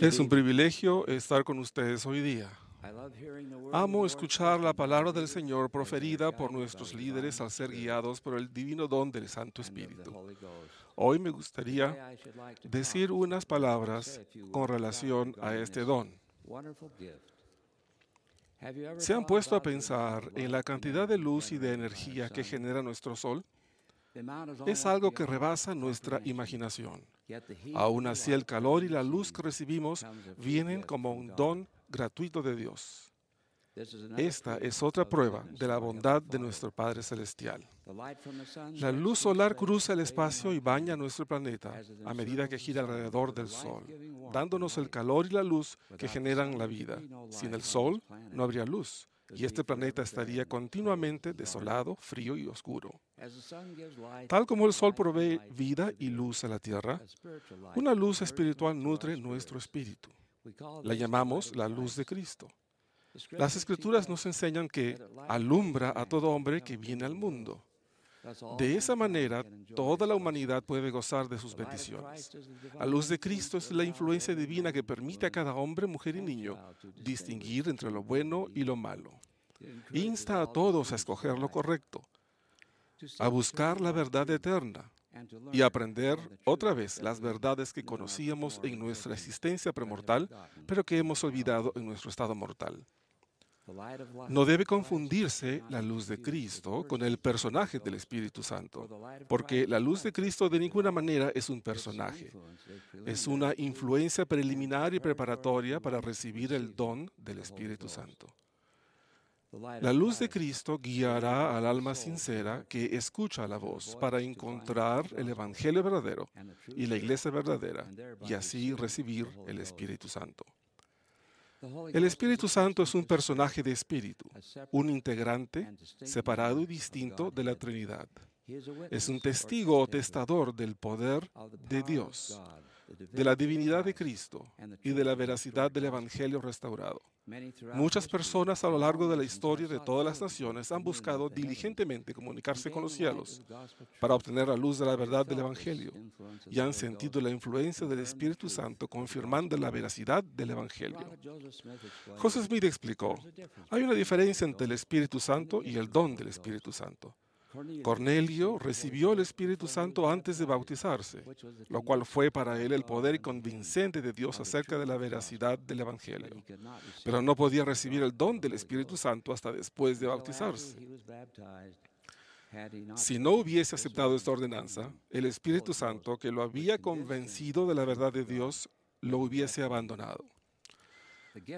Es un privilegio estar con ustedes hoy día. Amo escuchar la palabra del Señor proferida por nuestros líderes al ser guiados por el divino don del Santo Espíritu. Hoy me gustaría decir unas palabras con relación a este don. ¿Se han puesto a pensar en la cantidad de luz y de energía que genera nuestro Sol? Es algo que rebasa nuestra imaginación. Aún así, el calor y la luz que recibimos vienen como un don gratuito de Dios. Esta es otra prueba de la bondad de nuestro Padre Celestial. La luz solar cruza el espacio y baña nuestro planeta a medida que gira alrededor del Sol, dándonos el calor y la luz que generan la vida. Sin el Sol no habría luz y este planeta estaría continuamente desolado, frío y oscuro. Tal como el sol provee vida y luz a la tierra, una luz espiritual nutre nuestro espíritu. La llamamos la luz de Cristo. Las escrituras nos enseñan que alumbra a todo hombre que viene al mundo. De esa manera, toda la humanidad puede gozar de sus bendiciones. La luz de Cristo es la influencia divina que permite a cada hombre, mujer y niño distinguir entre lo bueno y lo malo. Insta a todos a escoger lo correcto, a buscar la verdad eterna y aprender otra vez las verdades que conocíamos en nuestra existencia premortal, pero que hemos olvidado en nuestro estado mortal. No debe confundirse la luz de Cristo con el personaje del Espíritu Santo, porque la luz de Cristo de ninguna manera es un personaje. Es una influencia preliminar y preparatoria para recibir el don del Espíritu Santo. La luz de Cristo guiará al alma sincera que escucha la voz para encontrar el Evangelio verdadero y la iglesia verdadera y así recibir el Espíritu Santo. El Espíritu Santo es un personaje de espíritu, un integrante separado y distinto de la Trinidad. Es un testigo o testador del poder de Dios de la divinidad de Cristo y de la veracidad del Evangelio restaurado. Muchas personas a lo largo de la historia de todas las naciones han buscado diligentemente comunicarse con los cielos para obtener la luz de la verdad del Evangelio y han sentido la influencia del Espíritu Santo confirmando la veracidad del Evangelio. José Smith explicó, hay una diferencia entre el Espíritu Santo y el don del Espíritu Santo. Cornelio recibió el Espíritu Santo antes de bautizarse, lo cual fue para él el poder convincente de Dios acerca de la veracidad del Evangelio. Pero no podía recibir el don del Espíritu Santo hasta después de bautizarse. Si no hubiese aceptado esta ordenanza, el Espíritu Santo, que lo había convencido de la verdad de Dios, lo hubiese abandonado.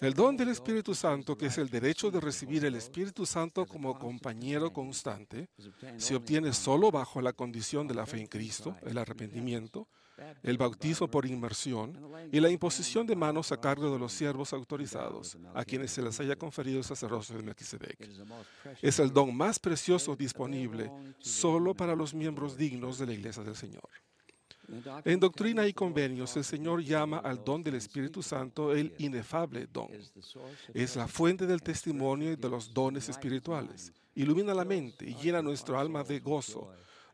El don del Espíritu Santo, que es el derecho de recibir el Espíritu Santo como compañero constante, se obtiene solo bajo la condición de la fe en Cristo, el arrepentimiento, el bautismo por inmersión y la imposición de manos a cargo de los siervos autorizados, a quienes se les haya conferido el sacerdocio de Melquisedec. Es el don más precioso disponible solo para los miembros dignos de la Iglesia del Señor. En doctrina y convenios, el Señor llama al don del Espíritu Santo el inefable don. Es la fuente del testimonio y de los dones espirituales. Ilumina la mente y llena nuestro alma de gozo.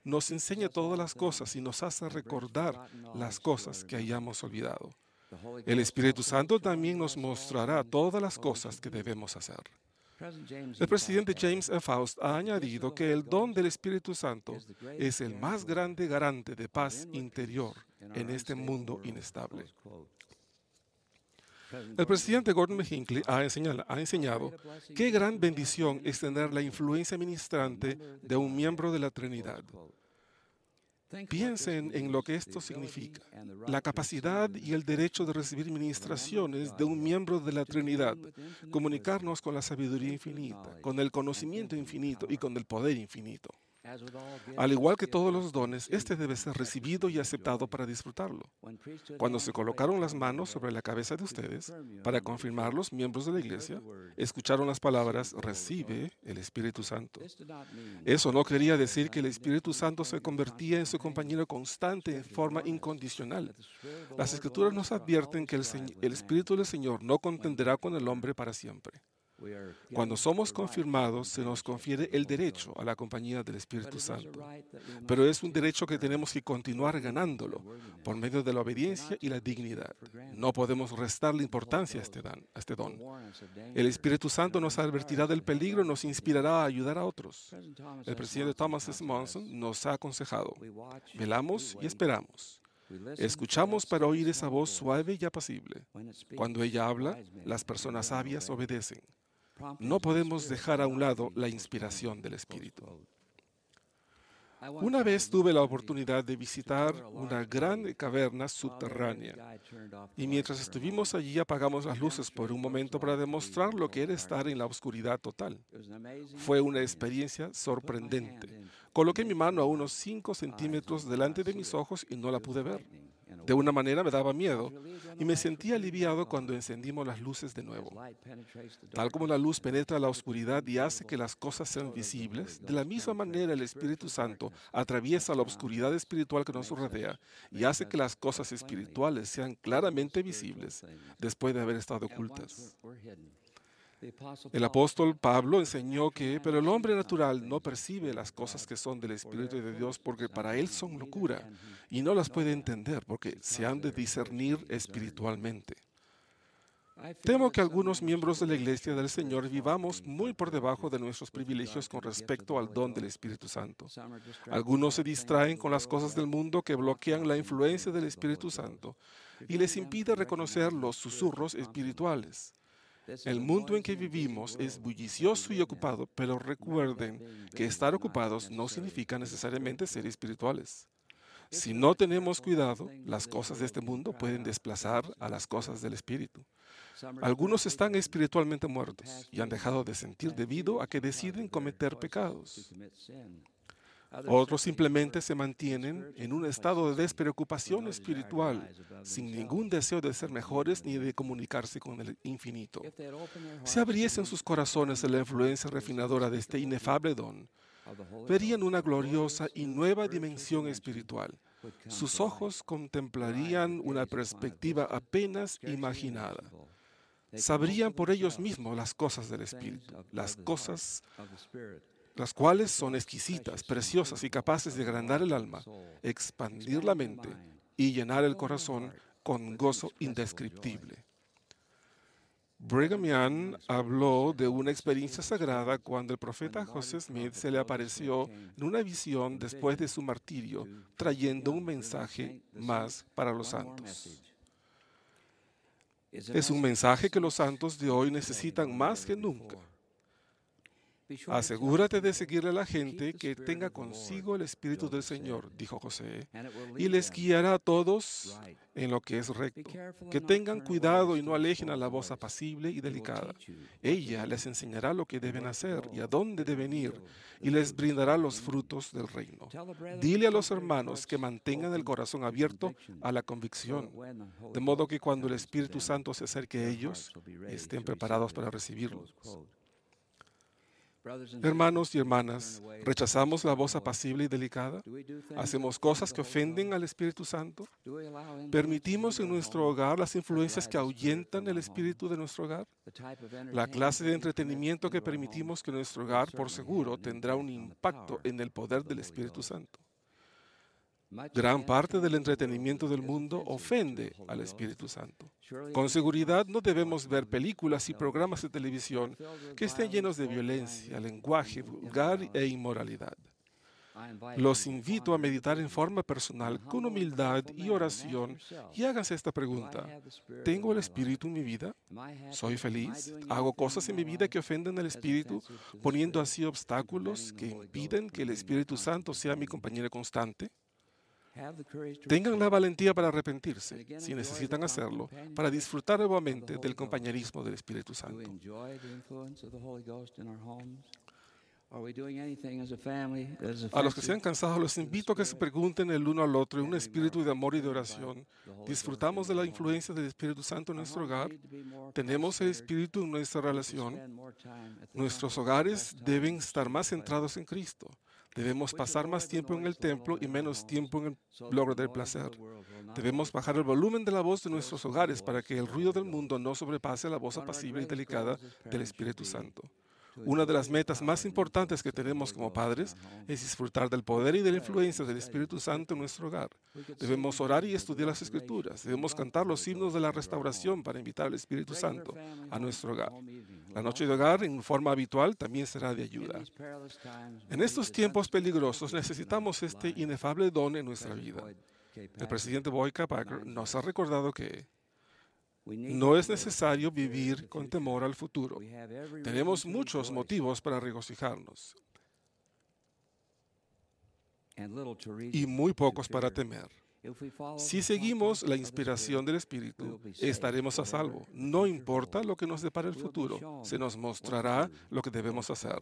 Nos enseña todas las cosas y nos hace recordar las cosas que hayamos olvidado. El Espíritu Santo también nos mostrará todas las cosas que debemos hacer. El presidente James F. Faust ha añadido que el don del Espíritu Santo es el más grande garante de paz interior en este mundo inestable. El presidente Gordon McHinckley ha enseñado, ha enseñado qué gran bendición es tener la influencia ministrante de un miembro de la Trinidad Piensen en lo que esto significa, la capacidad y el derecho de recibir ministraciones de un miembro de la Trinidad, comunicarnos con la sabiduría infinita, con el conocimiento infinito y con el poder infinito. Al igual que todos los dones, este debe ser recibido y aceptado para disfrutarlo. Cuando se colocaron las manos sobre la cabeza de ustedes para confirmar los miembros de la iglesia, escucharon las palabras, recibe el Espíritu Santo. Eso no quería decir que el Espíritu Santo se convertía en su compañero constante en forma incondicional. Las escrituras nos advierten que el, el Espíritu del Señor no contenderá con el hombre para siempre. Cuando somos confirmados, se nos confiere el derecho a la compañía del Espíritu Santo. Pero es un derecho que tenemos que continuar ganándolo por medio de la obediencia y la dignidad. No podemos restar la importancia este a este, don. El Espíritu Santo nos advertirá del peligro, nos inspirará a ayudar a otros. El presidente Thomas S. Monson nos ha aconsejado. Velamos y esperamos. Escuchamos para oír esa voz suave y apacible. Cuando ella habla, las personas sabias obedecen no podemos dejar a un lado la inspiración del Espíritu. Una vez tuve la oportunidad de visitar una gran caverna subterránea y mientras estuvimos allí apagamos las luces por un momento para demostrar lo que era estar en la oscuridad total. Fue una experiencia sorprendente. Coloqué mi mano a unos 5 centímetros delante de mis ojos y no la pude ver. De una manera me daba miedo y me sentí aliviado cuando encendimos las luces de nuevo. Tal como la luz penetra la oscuridad y hace que las cosas sean visibles, de la misma manera el Espíritu Santo atraviesa la oscuridad espiritual que nos rodea y hace que las cosas espirituales sean claramente visibles después de haber estado ocultas. El apóstol Pablo enseñó que, pero el hombre natural no percibe las cosas que son del Espíritu de Dios porque para él son locura y no las puede entender porque se han de discernir espiritualmente. Temo que algunos miembros de la Iglesia del Señor vivamos muy por debajo de nuestros privilegios con respecto al don del Espíritu Santo. Algunos se distraen con las cosas del mundo que bloquean la influencia del Espíritu Santo y les impide reconocer los susurros espirituales. El mundo en que vivimos es bullicioso y ocupado, pero recuerden que estar ocupados no significa necesariamente ser espirituales. Si no tenemos cuidado, las cosas de este mundo pueden desplazar a las cosas del espíritu. Algunos están espiritualmente muertos y han dejado de sentir debido a que deciden cometer pecados. Otros simplemente se mantienen en un estado de despreocupación espiritual, sin ningún deseo de ser mejores ni de comunicarse con el infinito. Si abriesen sus corazones a la influencia refinadora de este inefable don, verían una gloriosa y nueva dimensión espiritual. Sus ojos contemplarían una perspectiva apenas imaginada. Sabrían por ellos mismos las cosas del Espíritu, las cosas las cuales son exquisitas, preciosas y capaces de agrandar el alma, expandir la mente y llenar el corazón con gozo indescriptible. Brigham Young habló de una experiencia sagrada cuando el profeta José Smith se le apareció en una visión después de su martirio, trayendo un mensaje más para los santos. Es un mensaje que los santos de hoy necesitan más que nunca Asegúrate de seguirle a la gente que tenga consigo el Espíritu del Señor, dijo José, y les guiará a todos en lo que es recto. Que tengan cuidado y no alejen a la voz apacible y delicada. Ella les enseñará lo que deben hacer y a dónde deben ir, y les brindará los frutos del reino. Dile a los hermanos que mantengan el corazón abierto a la convicción, de modo que cuando el Espíritu Santo se acerque a ellos, estén preparados para recibirlo. Hermanos y hermanas, ¿rechazamos la voz apacible y delicada? ¿Hacemos cosas que ofenden al Espíritu Santo? ¿Permitimos en nuestro hogar las influencias que ahuyentan el espíritu de nuestro hogar? La clase de entretenimiento que permitimos que nuestro hogar, por seguro, tendrá un impacto en el poder del Espíritu Santo. Gran parte del entretenimiento del mundo ofende al Espíritu Santo. Con seguridad no debemos ver películas y programas de televisión que estén llenos de violencia, lenguaje vulgar e inmoralidad. Los invito a meditar en forma personal, con humildad y oración, y háganse esta pregunta. ¿Tengo el Espíritu en mi vida? ¿Soy feliz? ¿Hago cosas en mi vida que ofenden al Espíritu, poniendo así obstáculos que impiden que el Espíritu Santo sea mi compañero constante? Tengan la valentía para arrepentirse, si necesitan hacerlo, para disfrutar nuevamente del compañerismo del Espíritu Santo. A los que sean cansados, los invito a que se pregunten el uno al otro en un espíritu de amor y de oración. ¿Disfrutamos de la influencia del Espíritu Santo en nuestro hogar? ¿Tenemos el Espíritu en nuestra relación? Nuestros hogares deben estar más centrados en Cristo. Debemos pasar más tiempo en el templo y menos tiempo en el logro del placer. Debemos bajar el volumen de la voz de nuestros hogares para que el ruido del mundo no sobrepase la voz apacible y delicada del Espíritu Santo. Una de las metas más importantes que tenemos como padres es disfrutar del poder y de la influencia del Espíritu Santo en nuestro hogar. Debemos orar y estudiar las Escrituras. Debemos cantar los himnos de la restauración para invitar al Espíritu Santo a nuestro hogar. La noche de hogar en forma habitual también será de ayuda. En estos tiempos peligrosos necesitamos este inefable don en nuestra vida. El presidente Boyka Packer nos ha recordado que no es necesario vivir con temor al futuro. Tenemos muchos motivos para regocijarnos y muy pocos para temer. Si seguimos la inspiración del Espíritu, estaremos a salvo. No importa lo que nos depara el futuro, se nos mostrará lo que debemos hacer.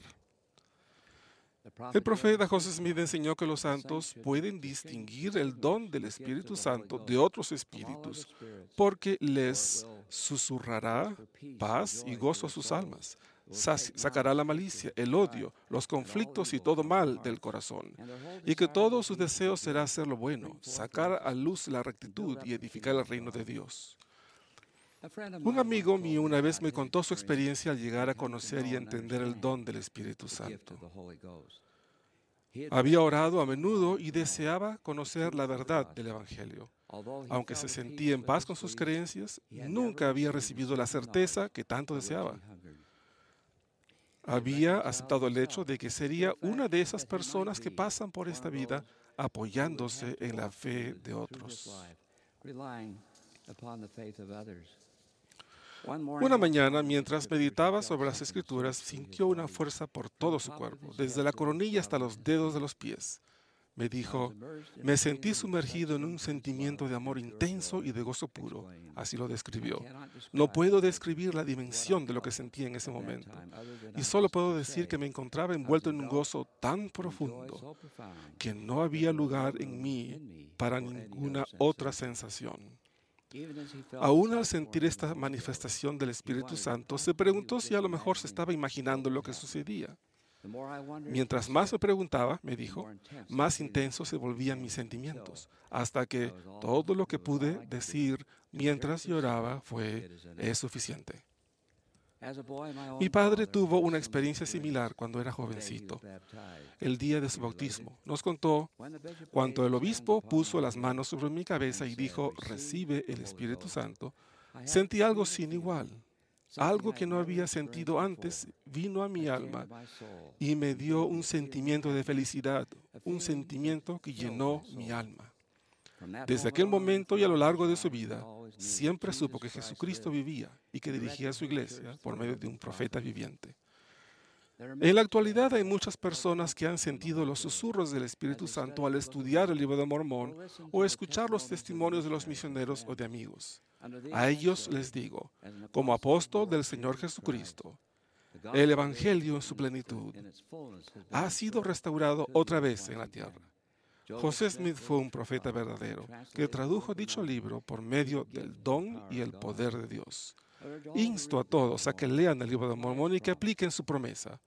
El profeta José Smith enseñó que los santos pueden distinguir el don del Espíritu Santo de otros espíritus, porque les susurrará paz y gozo a sus almas sacará la malicia, el odio, los conflictos y todo mal del corazón, y que todo su deseo será hacer lo bueno, sacar a luz la rectitud y edificar el reino de Dios. Un amigo mío una vez me contó su experiencia al llegar a conocer y entender el don del Espíritu Santo. Había orado a menudo y deseaba conocer la verdad del Evangelio. Aunque se sentía en paz con sus creencias, nunca había recibido la certeza que tanto deseaba había aceptado el hecho de que sería una de esas personas que pasan por esta vida apoyándose en la fe de otros. Una mañana, mientras meditaba sobre las escrituras, sintió una fuerza por todo su cuerpo, desde la coronilla hasta los dedos de los pies. Me dijo, me sentí sumergido en un sentimiento de amor intenso y de gozo puro. Así lo describió. No puedo describir la dimensión de lo que sentí en ese momento. Y solo puedo decir que me encontraba envuelto en un gozo tan profundo que no había lugar en mí para ninguna otra sensación. Aún al sentir esta manifestación del Espíritu Santo, se preguntó si a lo mejor se estaba imaginando lo que sucedía. Mientras más me preguntaba, me dijo, más intensos se volvían mis sentimientos, hasta que todo lo que pude decir mientras lloraba fue es suficiente. Mi padre tuvo una experiencia similar cuando era jovencito. El día de su bautismo nos contó cuando el obispo puso las manos sobre mi cabeza y dijo, recibe el Espíritu Santo, sentí algo sin igual. Algo que no había sentido antes vino a mi alma y me dio un sentimiento de felicidad, un sentimiento que llenó mi alma. Desde aquel momento y a lo largo de su vida, siempre supo que Jesucristo vivía y que dirigía su iglesia por medio de un profeta viviente. En la actualidad hay muchas personas que han sentido los susurros del Espíritu Santo al estudiar el libro de Mormón o escuchar los testimonios de los misioneros o de amigos. A ellos les digo, como apóstol del Señor Jesucristo, el Evangelio en su plenitud ha sido restaurado otra vez en la tierra. José Smith fue un profeta verdadero que tradujo dicho libro por medio del don y el poder de Dios. Insto a todos a que lean el libro de Mormón y que apliquen su promesa.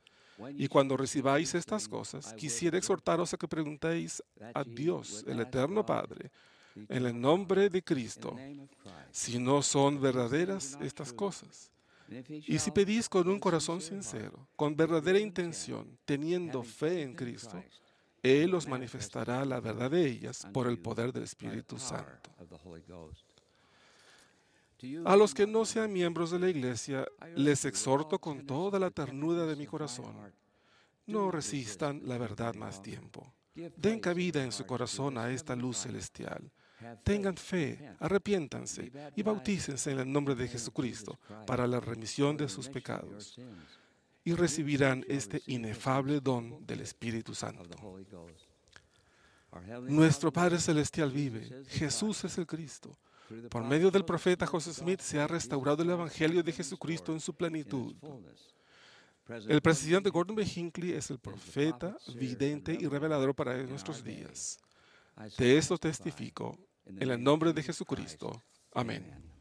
Y cuando recibáis estas cosas, quisiera exhortaros a que preguntéis a Dios, el Eterno Padre, en el nombre de Cristo, si no son verdaderas estas cosas. Y si pedís con un corazón sincero, con verdadera intención, teniendo fe en Cristo, Él os manifestará la verdad de ellas por el poder del Espíritu Santo. A los que no sean miembros de la iglesia, les exhorto con toda la ternura de mi corazón. No resistan la verdad más tiempo. Den cabida en su corazón a esta luz celestial. Tengan fe, arrepiéntanse y bautícense en el nombre de Jesucristo para la remisión de sus pecados. Y recibirán este inefable don del Espíritu Santo. Nuestro Padre Celestial vive. Jesús es el Cristo. Por medio del profeta José Smith se ha restaurado el Evangelio de Jesucristo en su plenitud. El presidente Gordon B. Hinckley es el profeta, vidente y revelador para nuestros días. De esto testifico, en el nombre de Jesucristo. Amén.